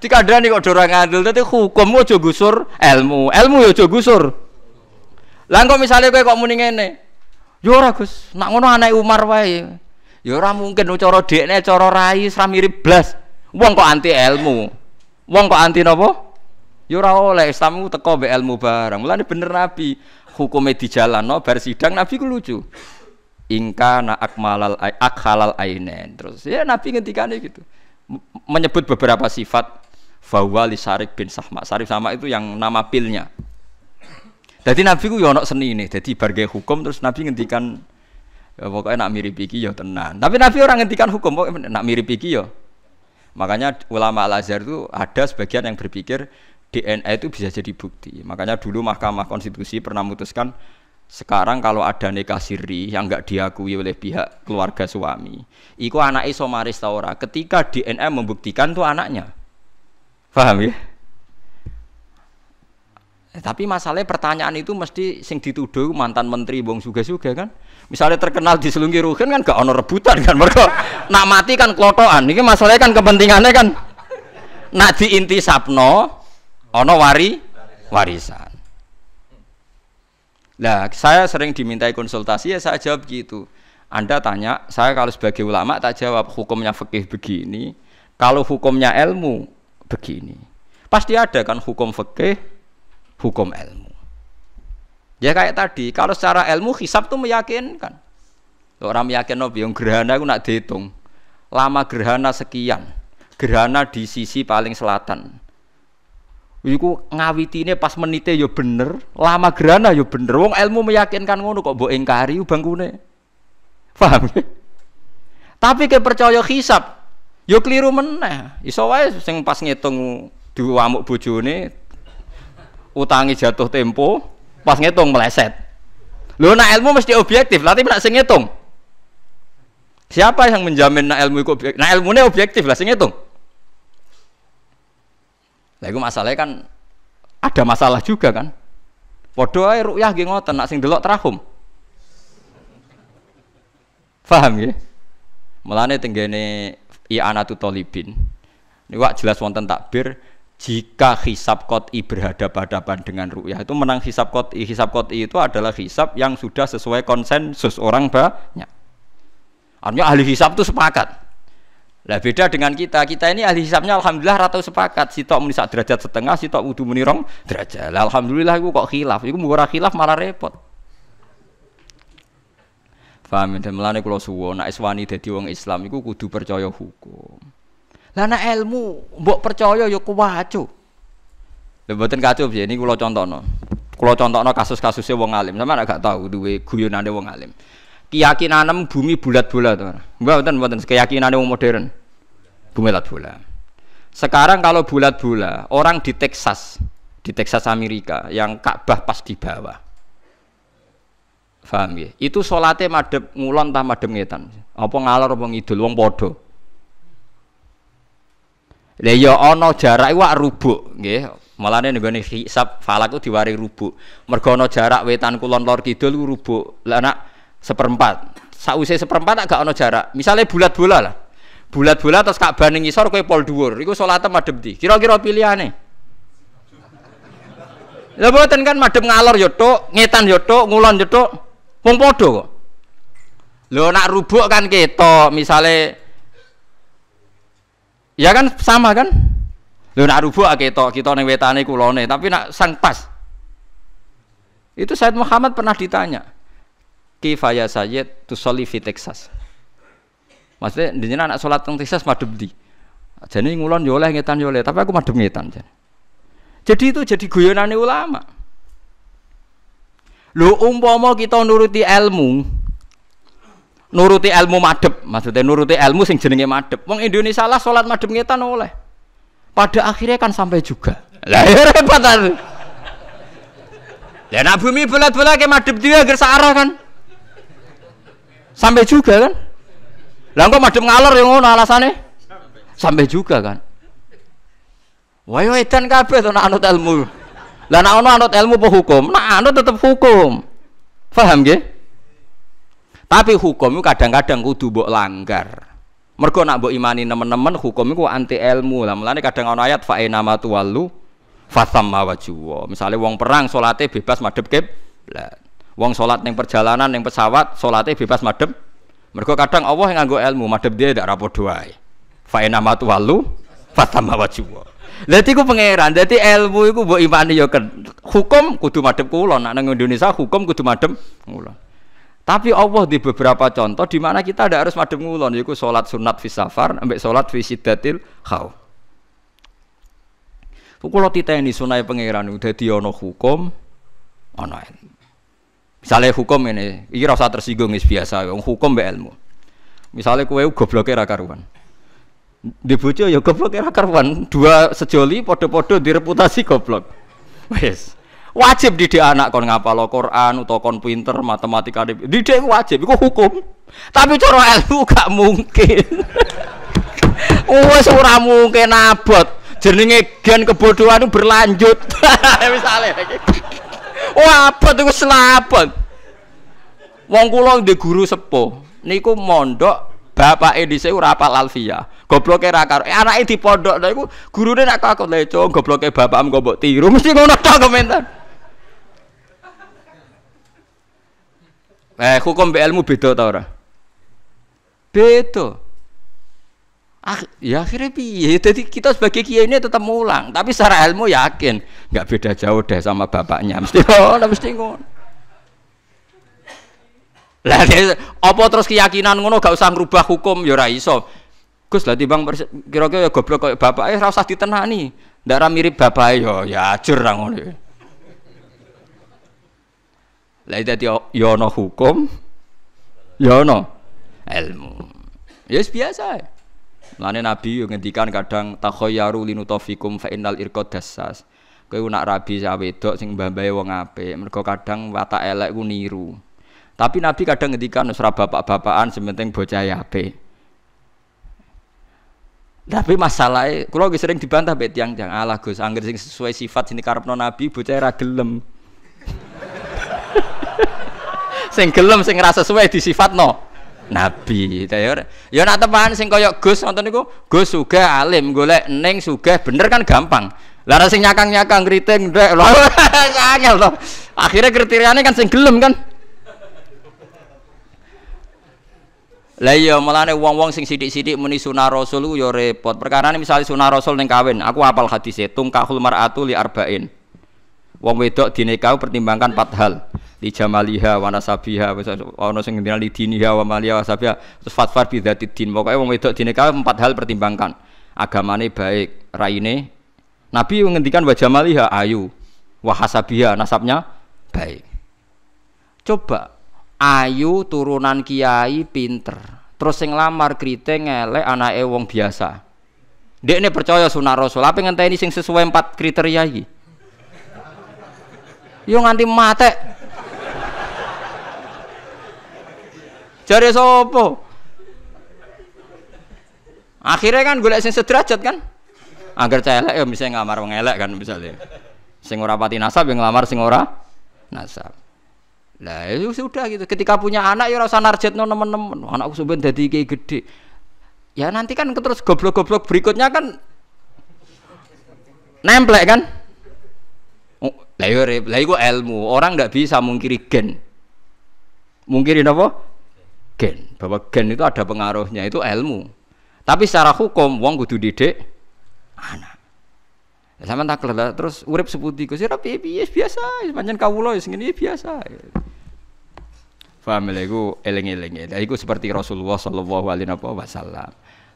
nih kok dorang adil, tapi hukum jago gusur ilmu. Ilmu ya ojo gusur. Langkau misalnya gue kok muni ngene. Yo ya ora Gus, nak ngono anak Umar wae. Ya ora mungkin dek dekne coro rai ra mirip blas. Wong kok anti ilmu. Wong kok anti nopo Ya oleh Islammu teko be ilmu barang. Mulane bener Nabi hukumnya di jalan, bar sidang Nabi ku lucu. Ingka na akmalal akhalal ainen. Terus ya Nabi nih gitu. Menyebut beberapa sifat Fawali Sarif bin Sahma. Sarif sama itu yang nama pilnya. Jadi Nabi ku yonok seni ini. Jadi berbagai hukum terus Nabi ngendikan ya, pokoknya nak mirip iki yo ya tenan. Tapi Nabi orang ngendikan hukum pokoknya nak mirip iki yo. Ya. Makanya ulama Al Azhar itu ada sebagian yang berpikir DNA itu bisa jadi bukti. Makanya dulu Mahkamah Konstitusi pernah memutuskan sekarang kalau ada nikah siri yang nggak diakui oleh pihak keluarga suami, iku anak isomaris Taora. Ketika DNA membuktikan tuh anaknya, Paham ya? Eh, tapi masalahnya pertanyaan itu mesti sing dituduh mantan menteri bong suga-suga kan. Misalnya terkenal di Selungi Ruhin kan gak ono rebutan kan mereka nak mati kan klotoan. Ini masalahnya kan kepentingannya kan nak inti sapno ono wari warisan. Nah, saya sering dimintai konsultasi ya saya jawab gitu. Anda tanya, saya kalau sebagai ulama tak jawab hukumnya fikih begini, kalau hukumnya ilmu begini. Pasti ada kan hukum fikih, hukum ilmu. Ya kayak tadi, kalau secara ilmu hisab tuh meyakinkan. Orang meyakinkan Biung gerhana aku nak dihitung. Lama gerhana sekian. Gerhana di sisi paling selatan. Iku ngawitine pas menite yo ya bener, lama gerhana yo ya bener. Wong ilmu meyakinkan ngono kok mbok engkari bangkune. Paham? Ya? Tapi kepercaya hisab, yo keliru meneh iso wae sing pas ngitung diwamuk bojone utangi jatuh tempo pas ngitung meleset lho nak ilmu mesti objektif lah tapi nak sing ngitung siapa yang menjamin nak ilmu iku objektif nak ilmune objektif lah sing ngitung lah iku masalahnya kan ada masalah juga kan Podo ae rukyah nggih ngoten nak sing delok trahum paham ya mulane tenggene i'anatu tolibin wak jelas wonten takbir jika hisab kot'i berhadapan-hadapan dengan ru'yah itu menang hisab kot'i hisab kot'i itu adalah hisab yang sudah sesuai konsensus orang banyak artinya ahli hisab itu sepakat lah beda dengan kita kita ini ahli hisabnya alhamdulillah ratau sepakat Tok menisak derajat setengah si udah menirong derajat lah alhamdulillah itu kok khilaf itu murah khilaf malah repot Paham ya? dan melane kula suwon nek iswani dadi wong Islam iku kudu percaya hukum. Lah nek ilmu mbok percaya ya kuwacu. Lha mboten kacau piye niku kula contohno. Kula contohno kasus-kasusnya wong alim, sampeyan gak tau duwe guyonane wong alim. Keyakinanem bumi bulat-bulat. Mboten mboten keyakinane wong modern. Bumi bulat-bulat. Sekarang kalau bulat-bulat, orang di Texas, di Texas Amerika yang Ka'bah pas di bawah. Faham ya? Itu solatnya madep ngulon tah madep ngetan. Apa ngalor apa ngidul wong padha. Lah ya ana jarak iku rubuk nggih. Malane nih hisab falaku diwari rubuk. Mergo ana jarak wetan kulon lor kidul rubuk. Lah nak seperempat. Sakwise seperempat agak ana jarak. Misalnya bulat bola lah. Bulat bola terus kak ning isor kowe pol dhuwur. Iku salate madhep ndi? Kira-kira pilihane. Lha boten kan madhep ngalor yo ya, tok, ngetan yo ya, tok, ngulon yo ya, tok. Wong padha kok. Lho nak rubuk kan kita misale Ya kan sama kan? Lho nak rubuk ah ketok, kita ning wetane kulone, tapi nak sang pas. Itu Said Muhammad pernah ditanya. Kifaya Sayyid tu fi Texas. Maksudnya sini anak salat teng Texas madhep ndi? Jadi ngulon yo ngetan yo tapi aku madhep ngetan Jadi itu jadi guyonane ulama. Lu umpama kita nuruti ilmu, nuruti ilmu madep, maksudnya nuruti ilmu sing jenenge madep. Wong Indonesia lah sholat madep ngetan oleh. Pada akhirnya kan sampai juga. Lah ya repot kan. Lah nak bumi bulat-bulat ke madep dia agar searah kan. Sampai juga kan. Lah kok madep ngalor yang ngono alasane, Sampai juga kan. Wah, edan kabeh to anut ilmu. Lah nak ono anut ilmu apa hukum? anut tetep hukum. Paham gak? Tapi hukum kadang-kadang kudu mbok langgar. Mergo nak boh imani teman-teman hukum itu anti ilmu. Lah mulane kadang ono ayat fa'e nama tuwalu fatham wajwa. misalnya wong perang solatnya bebas madep kiblat. Wong solat yang perjalanan yang pesawat solatnya bebas madep Mergo kadang Allah yang nganggo ilmu madep dia tidak rapor doai. fa'e nama tuwalu fatham Dadi ku pangeran, dadi ilmu iku mbok imani ya hukum kudu madhep kulon Nak nang Indonesia hukum kudu madhep ngulon. Tapi Allah di beberapa contoh di mana kita ada harus madem ngulon, yaitu sholat sunat fi safar, ambek sholat fi sidatil khaw. Kalau kita ini sunai pangeran udah diono hukum, ono Misalnya hukum ini, ini rasa tersinggung is biasa, hukum be ilmu. Misalnya kue gobloknya e karuan di bojo ya goblok era ya karuan dua sejoli podo-podo direputasi goblok wes wajib didik anak kon ngapa lo Quran atau kon pinter matematika di didik wajib kok hukum tapi coro ilmu gak mungkin wes ora mungkin abot jenenge gen kebodohan berlanjut misalnya wah abot iku selabot wong kulo di guru sepo, niku mondok bapak Edise ora apal gobloke ra karo eh, anake Nah, iku gurune nak aku le cung gobloke bapakmu kok mbok tiru mesti ngono tok komentar Eh hukum be ilmu beda ta ora? Beda. Ah, ya akhirnya piye? Jadi ya, kita sebagai kiai ini tetap mulang, tapi secara ilmu yakin nggak beda jauh deh sama bapaknya. Mesti ngono, mesti ngono. Lah opo terus keyakinan ngono gak usah ngubah hukum ya ora iso. Gus lah timbang kira-kira ya goblok kayak bapak eh rasa ditenani. darah mirip bapak yo ya curang ya oleh. ngono. Ya. Lah dadi yo ya hukum, yo ilmu. Ya yes, biasa. lani Nabi ngendikan kadang takoyaru lino fa innal irko dassas. Kowe nak rabi sak sing mbah wong ape mereka kadang watak elek niru. Tapi Nabi kadang ngendikan ora bapak-bapakan sementing bocah apik. Tapi masalahnya, kalau sering dibantah bet yang yang ala Gus, angger sing sesuai sifat sini karepno nabi bocah ra gelem. sing gelem sing ra sesuai no nabi. Ya Yo ya nak teman sing kaya Gus nonton niku, Gus suga alim, golek neng suga bener kan gampang. lara sing nyakang-nyakang kriting ndek lho. loh, akhirnya Akhire kan sing gelem kan. Lah iya melane wong-wong sing sithik-sithik muni sunah rasul ku ya repot. Perkarane misale sunah rasul ning kawin, aku apal hadise tungkahul mar'atu li arba'in. Wong wedok dinikahi pertimbangkan pat hal. Li jamaliha wa nasabiha ana sing ngendikan li diniha wa maliha wa sabiha terus fatfar bi dzatid din. Pokoke wong wedok dinikahi empat hal pertimbangkan. Agamane baik, raine Nabi ngendikan wa jamaliha ayu, wa hasabiha nasabnya baik. Coba ayu turunan kiai pinter terus sing lamar kriteria ngelek anake ewong biasa Dek ini percaya sunnah rasul apa ini sing sesuai empat kriteria ini yo nganti mate jadi sopo akhirnya kan gue sing sederajat kan agar celek ya misalnya ngelamar wong elek kan misalnya sing ora pati nasab yang ngelamar sing ora nasab lah ya itu sudah gitu. Ketika punya anak ya rasa no teman-teman. Anakku sebenarnya jadi kayak gede. Ya nanti kan terus goblok-goblok berikutnya kan nemplek kan. Oh, lah yo iya, lah itu ilmu. Orang tidak bisa mungkiri gen. Mungkiri apa? Gen. Bahwa gen itu ada pengaruhnya itu ilmu. Tapi secara hukum uang wong kudu didik anak. Sama tak terus urip seputi kusir tapi ya biasa, pancen kau loh, segini biasa. Faham lha ya, iku eling-eling. Lha ya. iku seperti Rasulullah Shallallahu alaihi wasallam.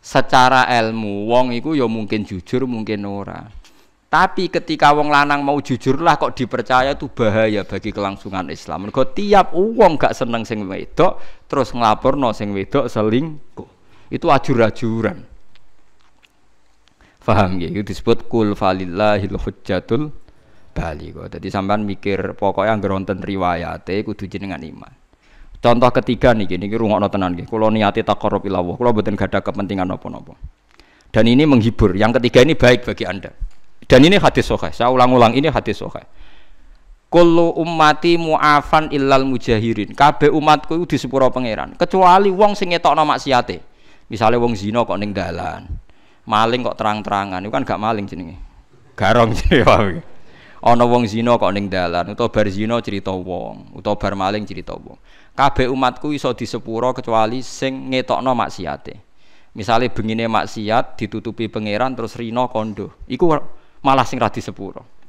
Secara ilmu wong iku ya mungkin jujur, mungkin ora. Tapi ketika wong lanang mau jujurlah kok dipercaya itu bahaya bagi kelangsungan Islam. Mergo tiap wong gak seneng sing wedok terus no sing wedok selingkuh. Itu ajur-ajuran. Faham ya? Itu disebut kul falillahil bali baligh. Jadi sampean mikir pokoknya geronten riwayat. riwayate kudu jenengan iman. Contoh ketiga nih, ini rungokno tenan Kalau Kula tak taqarrub ila kalau betul mboten ada kepentingan apa-apa. Dan ini menghibur. Yang ketiga ini baik bagi Anda. Dan ini hadis sahih. Saya ulang-ulang ini hadis sahih. Kalau umati mu'afan illal mujahirin. kabe umatku itu disepuro pangeran, kecuali wong sing nama maksiate. Misalnya wong zina kok ning dalan. Maling kok terang-terangan, itu kan gak maling jenenge. Garong jenenge ana wong zina kok ning dalan utawa bar zina cerita wong utawa bar maling cerita wong kabeh umatku iso disepuro kecuali sing ngetokno maksiate misale bengine maksiat ditutupi pangeran terus rino kondo iku malah sing ra disepuro